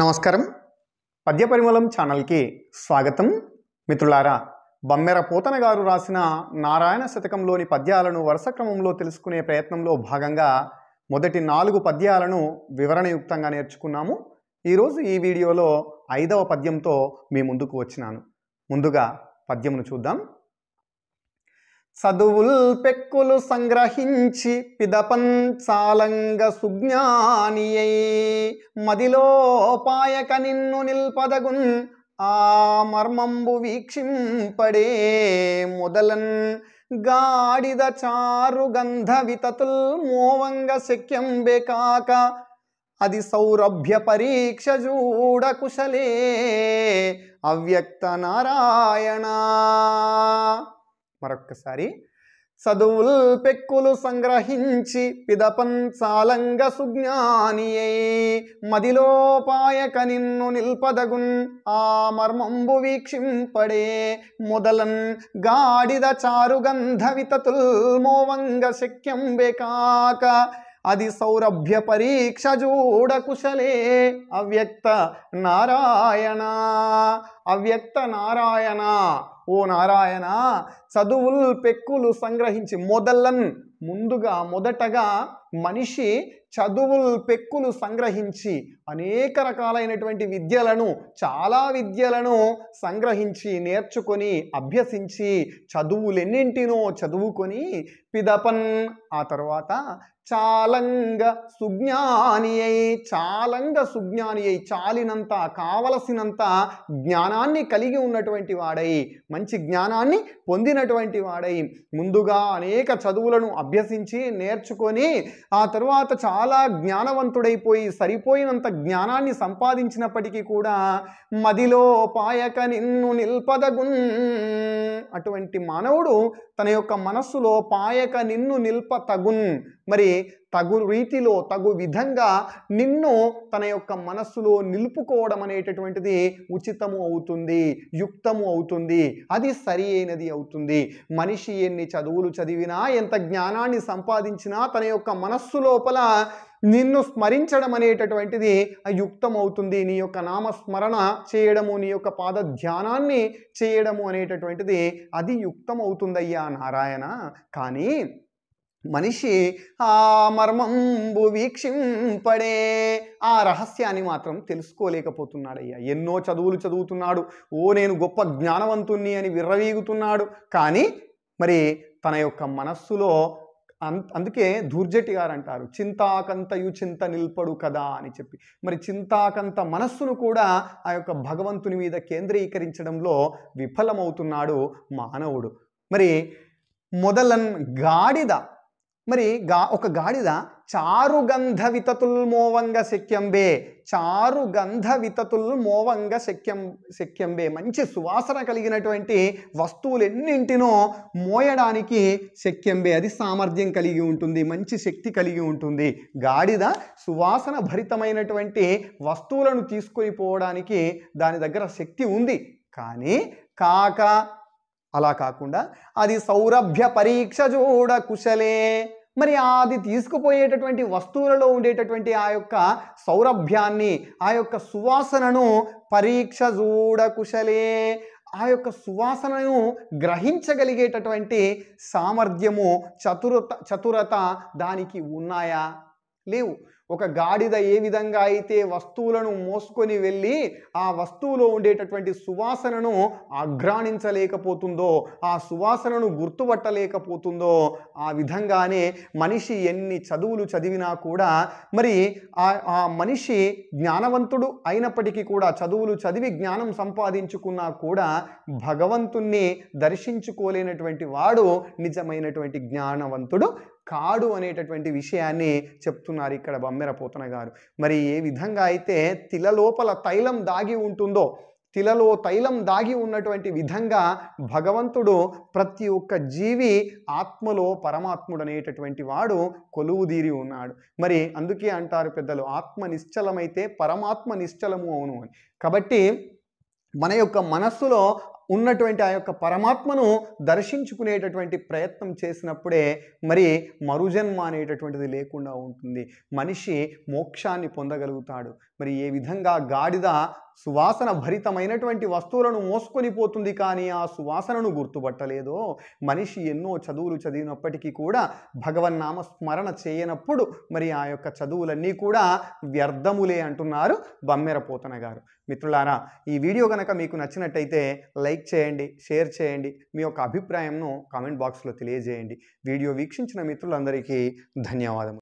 నమస్కారం పద్యపరిమళం ఛానల్కి స్వాగతం మిత్రులారా బమ్మెర పోతన గారు రాసిన నారాయణ శతకంలోని పద్యాలను వరుస క్రమంలో తెలుసుకునే ప్రయత్నంలో భాగంగా మొదటి నాలుగు పద్యాలను వివరణయుక్తంగా నేర్చుకున్నాము ఈరోజు ఈ వీడియోలో ఐదవ పద్యంతో మీ ముందుకు వచ్చినాను ముందుగా పద్యమును చూద్దాం చదువుల్ పెక్కులు సంగ్రహించి పిదపంచాలంగ సుజ్ఞానియై మదిలోపాయక నిన్ను నిల్పదగున్ ఆ మర్మంబు వీక్షింపడే మొదలన్ గాడిద చారు గంధ వితతుల్ మోవంగ శక్యంబే కాక అది సౌరభ్య పరీక్ష చూడ కుశలే అవ్యక్త నారాయణ మరొక్కసారి చదువులు పెక్కులు సంగ్రహించి పిదపంచాలంగ సుజ్ఞానియే మదిలోపాయక నిన్ను నిల్పదగున్ ఆ మర్మంబు వీక్షింపడే మొదలన్ గాడిద చారుగంధ వితతుల్ మోవంగ శక్యం బేకాక అది సౌరభ్య పరీక్ష చూడ కుశలే అవ్యక్త నారాయణ అవ్యక్త నారాయణ ఓ నారాయణ చదువుల్ పెక్కులు సంగ్రహించి మొదలన్ ముందుగా మొదటగా మనిషి చదువుల్ పెక్కులు సంగ్రహించి అనేక రకాలైనటువంటి విద్యలను చాలా విద్యలను సంగ్రహించి నేర్చుకొని అభ్యసించి చదువులు ఎన్నింటినో చదువుకొని పిదపన్ ఆ తర్వాత చాలంగ సుజ్ఞాని అయి చాలంగ సుజ్ఞాని అయి చాలినంత కావలసినంత జ్ఞానాన్ని కలిగి ఉన్నటువంటి వాడై మంచి జ్ఞానాన్ని పొందినటువంటి వాడై ముందుగా అనేక చదువులను అభ్యసించి నేర్చుకొని ఆ తరువాత చాలా జ్ఞానవంతుడైపోయి సరిపోయినంత జ్ఞానాన్ని సంపాదించినప్పటికీ కూడా మదిలో పాయక నిన్ను నిల్పదగున్ అటువంటి మానవుడు తన యొక్క మనస్సులో పాయక నిన్ను నిల్ప తగున్ మరి తగు రీతిలో తగు విధంగా నిన్ను తన యొక్క మనస్సులో నిలుపుకోవడం అనేటటువంటిది ఉచితము అవుతుంది యుక్తము అవుతుంది అది సరి అయినది అవుతుంది మనిషి ఎన్ని చదువులు చదివినా ఎంత జ్ఞానాన్ని సంపాదించినా తన యొక్క మనస్సు లోపల నిన్ను స్మరించడం అనేటటువంటిది యుక్తమవుతుంది నీ యొక్క నామస్మరణ చేయడము నీ యొక్క పాద ధ్యానాన్ని చేయడము అనేటటువంటిది అది యుక్తమవుతుందయ్యా నారాయణ కానీ మనిషి ఆ మర్మం వీక్షింపడే ఆ రహస్యాన్ని మాత్రం తెలుసుకోలేకపోతున్నాడయ్యా ఎన్నో చదువులు చదువుతున్నాడు ఓ నేను గొప్ప జ్ఞానవంతుణ్ణి అని విర్రవీగుతున్నాడు కానీ మరి తన యొక్క మనస్సులో అందుకే ధూర్జటి గారు అంటారు చింతాకంతయు చింత నిల్పడు కదా అని చెప్పి మరి చింతాకంత మనస్సును కూడా ఆ యొక్క భగవంతుని మీద కేంద్రీకరించడంలో విఫలమవుతున్నాడు మానవుడు మరి మొదలన్ గాడిద మరి గా ఒక గాడిద చారుగంధ వితతుల్ మోవంగ శక్యంబే చారుగంధ వితతుల్ మోవంగ శక్యం శక్యంబే మంచి సువాసన కలిగినటువంటి వస్తువులు ఎన్నింటినో మోయడానికి శక్యంబే అది సామర్థ్యం కలిగి ఉంటుంది మంచి శక్తి కలిగి ఉంటుంది గాడిద సువాసన భరితమైనటువంటి వస్తువులను తీసుకొని పోవడానికి దాని దగ్గర శక్తి ఉంది కానీ కాక అలా కాకుండా అది సౌరభ్య పరీక్ష చూడ కుశలే మరి అది తీసుకుపోయేటటువంటి వస్తువులలో ఉండేటటువంటి ఆ యొక్క సౌరభ్యాన్ని ఆ యొక్క సువాసనను పరీక్ష చూడ కుశలే ఆ యొక్క సువాసనను గ్రహించగలిగేటటువంటి సామర్థ్యము చతురత చతురత దానికి ఉన్నాయా లేవు ఒక గాడిద ఏ విధంగా అయితే వస్తువులను మోసుకొని వెళ్ళి ఆ వస్తువులో ఉండేటటువంటి సువాసనను ఆఘ్రాణించలేకపోతుందో ఆ సువాసనను గుర్తుపట్టలేకపోతుందో ఆ విధంగానే మనిషి ఎన్ని చదువులు చదివినా కూడా మరి ఆ మనిషి జ్ఞానవంతుడు అయినప్పటికీ కూడా చదువులు చదివి జ్ఞానం సంపాదించుకున్నా కూడా భగవంతుణ్ణి దర్శించుకోలేనటువంటి వాడు నిజమైనటువంటి జ్ఞానవంతుడు కాడు అనేటటువంటి విషయాన్ని చెప్తున్నారు ఇక్కడ బమ్మెర పోతన గారు మరి ఏ విధంగా అయితే తిలలోపల తైలం దాగి ఉంటుందో తిలలో తైలం దాగి ఉన్నటువంటి విధంగా భగవంతుడు ప్రతి ఒక్క జీవి ఆత్మలో పరమాత్ముడు అనేటటువంటి వాడు కొలువుదీరి ఉన్నాడు మరి అందుకే అంటారు పెద్దలు ఆత్మ నిశ్చలమైతే పరమాత్మ నిశ్చలము అవును అని కాబట్టి మన యొక్క మనస్సులో ఉన్నటువంటి ఆ యొక్క పరమాత్మను దర్శించుకునేటటువంటి ప్రయత్నం చేసినప్పుడే మరి మరుజన్మ అనేటటువంటిది లేకుండా ఉంటుంది మనిషి మోక్షాన్ని పొందగలుగుతాడు మరి ఏ విధంగా గాడిద సువాసన భరితమైనటువంటి వస్తువులను మోసుకొని పోతుంది కానీ ఆ సువాసనను గుర్తుపట్టలేదో మనిషి ఎన్నో చదువులు చదివినప్పటికీ కూడా భగవన్నామ స్మరణ చేయనప్పుడు మరి ఆ యొక్క చదువులన్నీ కూడా వ్యర్థములే అంటున్నారు బమ్మెర పోతన గారు మిత్రులారా ఈ వీడియో కనుక మీకు నచ్చినట్టయితే లైక్ చేయండి షేర్ చేయండి మీ యొక్క అభిప్రాయంను కామెంట్ బాక్స్లో తెలియజేయండి వీడియో వీక్షించిన మిత్రులందరికీ ధన్యవాదములు